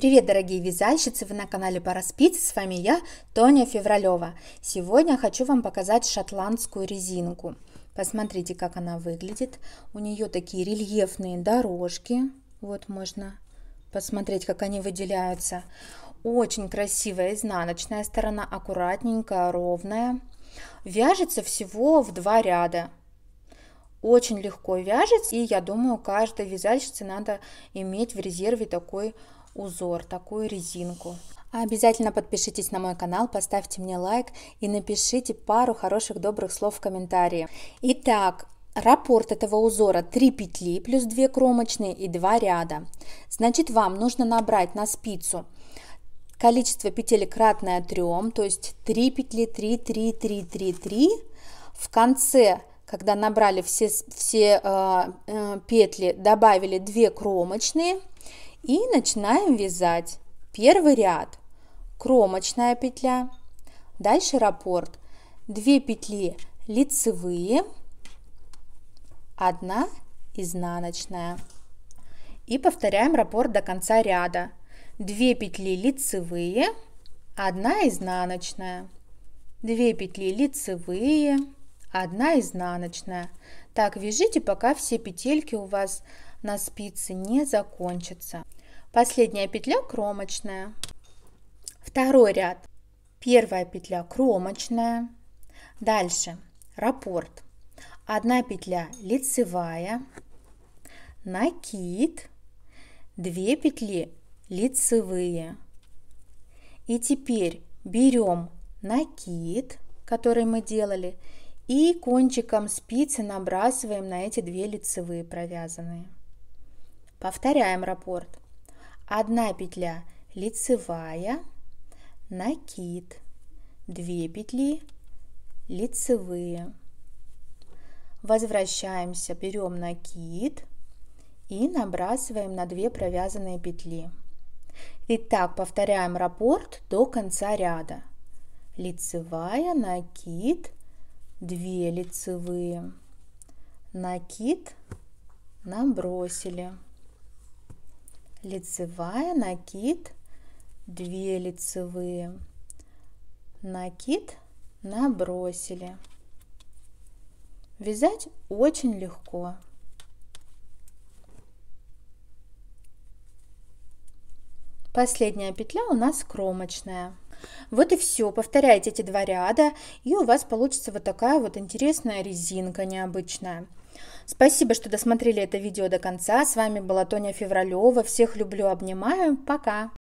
Привет, дорогие вязальщицы! Вы на канале Пара Спиц, с вами я, Тоня Февралева. Сегодня хочу вам показать шотландскую резинку. Посмотрите, как она выглядит. У нее такие рельефные дорожки. Вот можно посмотреть, как они выделяются. Очень красивая изнаночная сторона, аккуратненькая, ровная. Вяжется всего в два ряда очень легко вяжется, и я думаю, каждой вязальщице надо иметь в резерве такой узор, такую резинку. Обязательно подпишитесь на мой канал, поставьте мне лайк и напишите пару хороших добрых слов в комментарии. Итак, Раппорт этого узора 3 петли плюс 2 кромочные и 2 ряда. Значит, вам нужно набрать на спицу количество петель кратное 3, то есть 3 петли, 3, 3, 3, 3, 3. В конце, когда набрали все, все э, э, петли, добавили 2 кромочные и начинаем вязать. Первый ряд. Кромочная петля. Дальше раппорт. 2 петли лицевые, 1 изнаночная. И повторяем раппорт до конца ряда. 2 петли лицевые, 1 изнаночная. 2 петли лицевые, 1 изнаночная. Так вяжите, пока все петельки у вас на спице не закончатся. Последняя петля кромочная. Второй ряд. Первая петля кромочная. Дальше раппорт. Одна петля лицевая, накид, две петли лицевые. И теперь берем накид, который мы делали, и кончиком спицы набрасываем на эти две лицевые провязанные. Повторяем раппорт. Одна петля лицевая, накид, две петли лицевые. Возвращаемся, берем накид и набрасываем на 2 провязанные петли. Итак, повторяем раппорт до конца ряда. Лицевая, накид, 2 лицевые, накид, набросили лицевая, накид, две лицевые, накид, набросили. Вязать очень легко. Последняя петля у нас кромочная. Вот и все, повторяйте эти два ряда, и у вас получится вот такая вот интересная резинка необычная. Спасибо, что досмотрели это видео до конца. С вами была Тоня Февралева. Всех люблю, обнимаю. Пока!